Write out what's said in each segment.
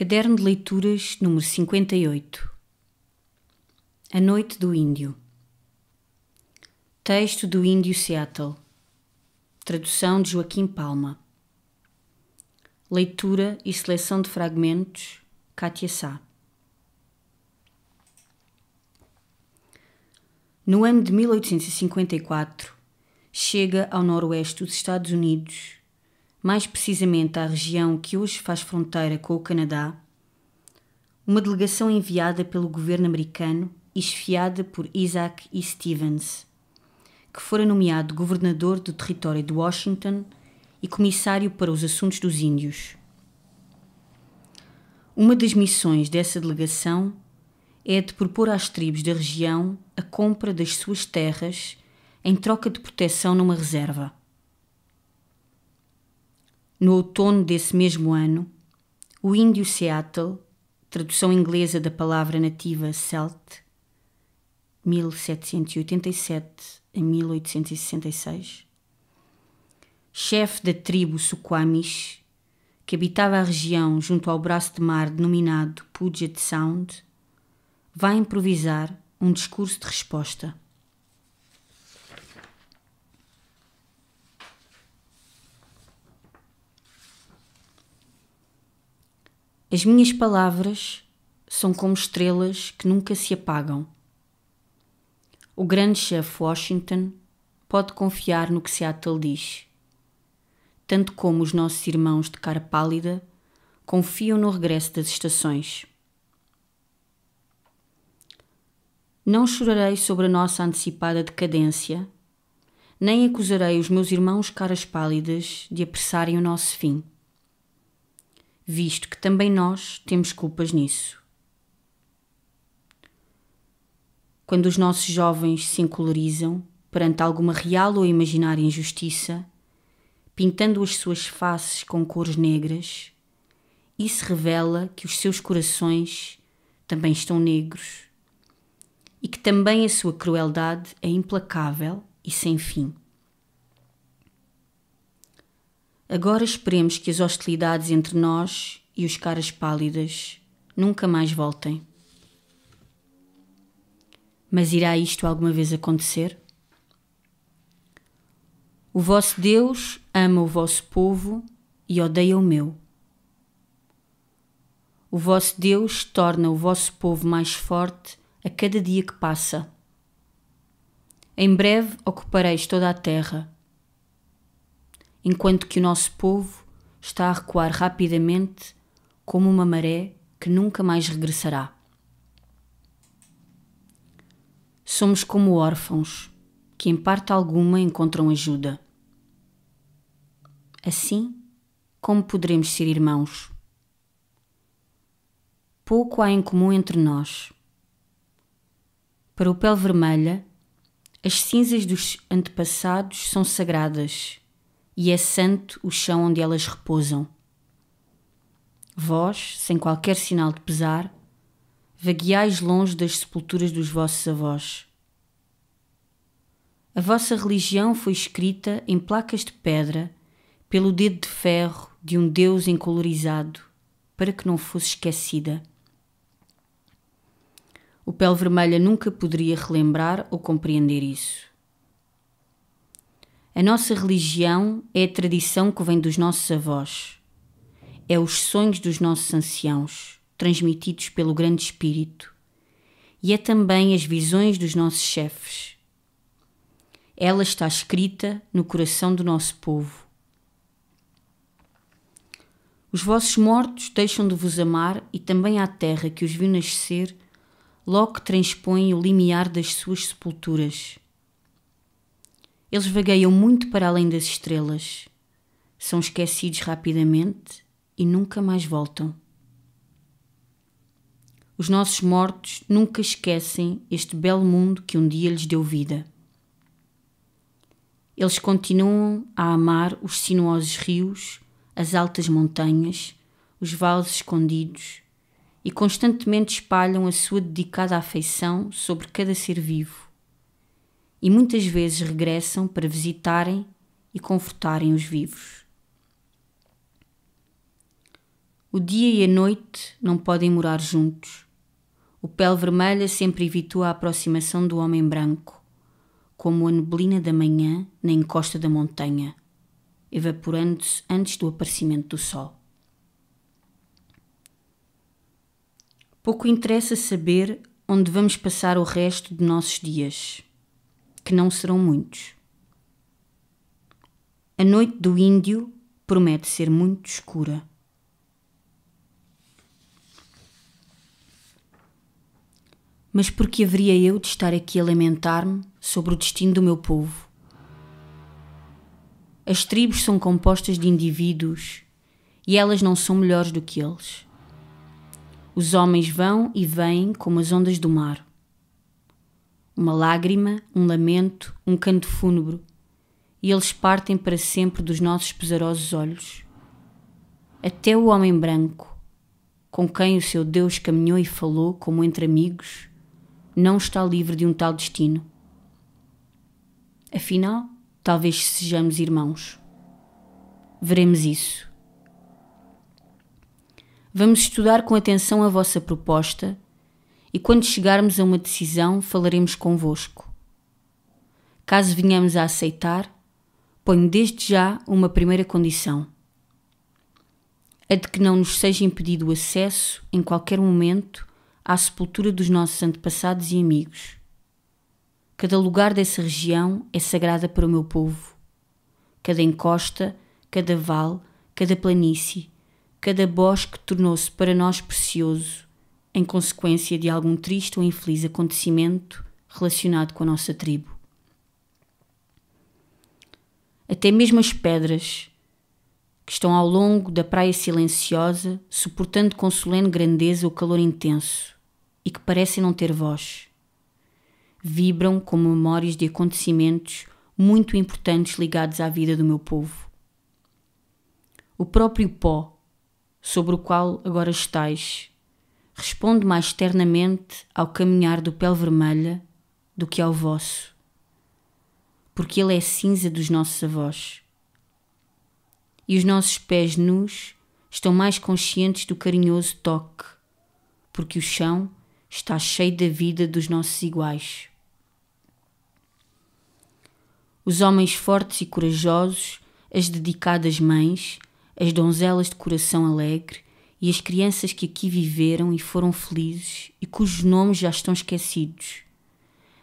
Caderno de Leituras número 58 A Noite do Índio Texto do Índio Seattle Tradução de Joaquim Palma Leitura e seleção de fragmentos Kátia Sá No ano de 1854 chega ao noroeste dos Estados Unidos mais precisamente à região que hoje faz fronteira com o Canadá, uma delegação enviada pelo governo americano e esfiada por Isaac E. Stevens, que fora nomeado governador do território de Washington e comissário para os assuntos dos índios. Uma das missões dessa delegação é de propor às tribos da região a compra das suas terras em troca de proteção numa reserva. No outono desse mesmo ano, o índio Seattle, tradução inglesa da palavra nativa Celt, 1787 a 1866, chefe da tribo Suquamish, que habitava a região junto ao braço de mar denominado Puget Sound, vai improvisar um discurso de resposta. As minhas palavras são como estrelas que nunca se apagam. O grande chefe Washington pode confiar no que Seattle diz, tanto como os nossos irmãos de cara pálida confiam no regresso das estações. Não chorarei sobre a nossa antecipada decadência, nem acusarei os meus irmãos caras pálidas de apressarem o nosso fim visto que também nós temos culpas nisso. Quando os nossos jovens se encolorizam perante alguma real ou imaginária injustiça, pintando as suas faces com cores negras, isso revela que os seus corações também estão negros e que também a sua crueldade é implacável e sem fim. Agora esperemos que as hostilidades entre nós e os caras pálidas nunca mais voltem. Mas irá isto alguma vez acontecer? O vosso Deus ama o vosso povo e odeia o meu. O vosso Deus torna o vosso povo mais forte a cada dia que passa. Em breve ocupareis toda a terra enquanto que o nosso povo está a recuar rapidamente como uma maré que nunca mais regressará. Somos como órfãos que, em parte alguma, encontram ajuda. Assim, como poderemos ser irmãos? Pouco há em comum entre nós. Para o Pele Vermelha, as cinzas dos antepassados são sagradas e é santo o chão onde elas repousam. Vós, sem qualquer sinal de pesar, vagueais longe das sepulturas dos vossos avós. A vossa religião foi escrita em placas de pedra pelo dedo de ferro de um Deus encolorizado, para que não fosse esquecida. O pele vermelha nunca poderia relembrar ou compreender isso. A nossa religião é a tradição que vem dos nossos avós. É os sonhos dos nossos anciãos, transmitidos pelo Grande Espírito. E é também as visões dos nossos chefes. Ela está escrita no coração do nosso povo. Os vossos mortos deixam de vos amar e também a terra que os viu nascer, logo que transpõe o limiar das suas sepulturas eles vagueiam muito para além das estrelas, são esquecidos rapidamente e nunca mais voltam. Os nossos mortos nunca esquecem este belo mundo que um dia lhes deu vida. Eles continuam a amar os sinuosos rios, as altas montanhas, os vales escondidos e constantemente espalham a sua dedicada afeição sobre cada ser vivo e muitas vezes regressam para visitarem e confortarem os vivos. O dia e a noite não podem morar juntos. O pele vermelha sempre evitou a aproximação do homem branco, como a neblina da manhã na encosta da montanha, evaporando-se antes do aparecimento do sol. Pouco interessa saber onde vamos passar o resto de nossos dias que não serão muitos. A noite do índio promete ser muito escura. Mas por que haveria eu de estar aqui a lamentar-me sobre o destino do meu povo? As tribos são compostas de indivíduos e elas não são melhores do que eles. Os homens vão e vêm como as ondas do mar uma lágrima, um lamento, um canto fúnebre, e eles partem para sempre dos nossos pesarosos olhos. Até o homem branco, com quem o seu Deus caminhou e falou como entre amigos, não está livre de um tal destino. Afinal, talvez sejamos irmãos. Veremos isso. Vamos estudar com atenção a vossa proposta e quando chegarmos a uma decisão, falaremos convosco. Caso venhamos a aceitar, ponho desde já uma primeira condição: a de que não nos seja impedido o acesso, em qualquer momento, à sepultura dos nossos antepassados e amigos. Cada lugar dessa região é sagrada para o meu povo. Cada encosta, cada vale, cada planície, cada bosque tornou-se para nós precioso em consequência de algum triste ou infeliz acontecimento relacionado com a nossa tribo. Até mesmo as pedras que estão ao longo da praia silenciosa, suportando com solene grandeza o calor intenso e que parecem não ter voz. Vibram como memórias de acontecimentos muito importantes ligados à vida do meu povo. O próprio pó sobre o qual agora estais responde mais ternamente ao caminhar do pele vermelha do que ao vosso, porque ele é cinza dos nossos avós. E os nossos pés nus estão mais conscientes do carinhoso toque, porque o chão está cheio da vida dos nossos iguais. Os homens fortes e corajosos, as dedicadas mães, as donzelas de coração alegre e as crianças que aqui viveram e foram felizes e cujos nomes já estão esquecidos.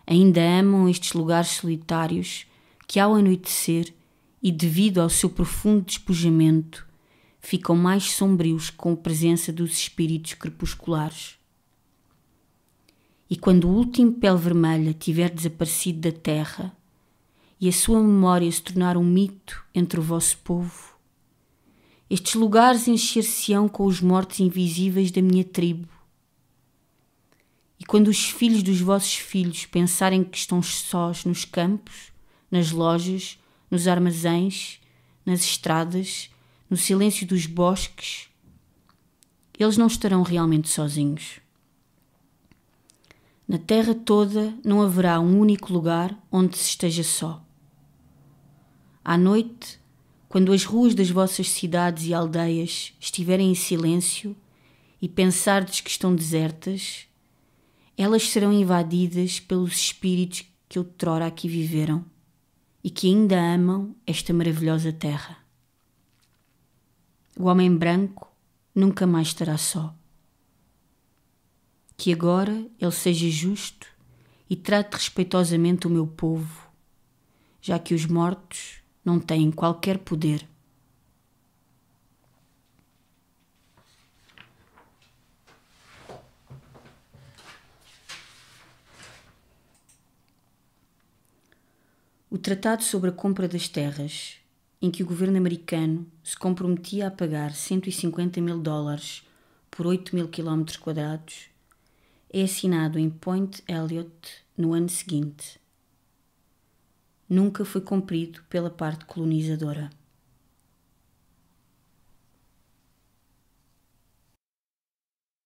Ainda amam estes lugares solitários que, ao anoitecer e devido ao seu profundo despojamento, ficam mais sombrios com a presença dos espíritos crepusculares. E quando o último pele vermelha tiver desaparecido da terra e a sua memória se tornar um mito entre o vosso povo, estes lugares encher-se-ão com os mortos invisíveis da minha tribo. E quando os filhos dos vossos filhos pensarem que estão sós nos campos, nas lojas, nos armazéns, nas estradas, no silêncio dos bosques, eles não estarão realmente sozinhos. Na terra toda não haverá um único lugar onde se esteja só. À noite quando as ruas das vossas cidades e aldeias estiverem em silêncio e pensardes que estão desertas, elas serão invadidas pelos espíritos que outrora aqui viveram e que ainda amam esta maravilhosa terra. O homem branco nunca mais estará só. Que agora ele seja justo e trate respeitosamente o meu povo, já que os mortos não têm qualquer poder. O Tratado sobre a Compra das Terras, em que o governo americano se comprometia a pagar 150 mil dólares por 8 mil quilómetros quadrados, é assinado em Point Elliot no ano seguinte nunca foi cumprido pela parte colonizadora.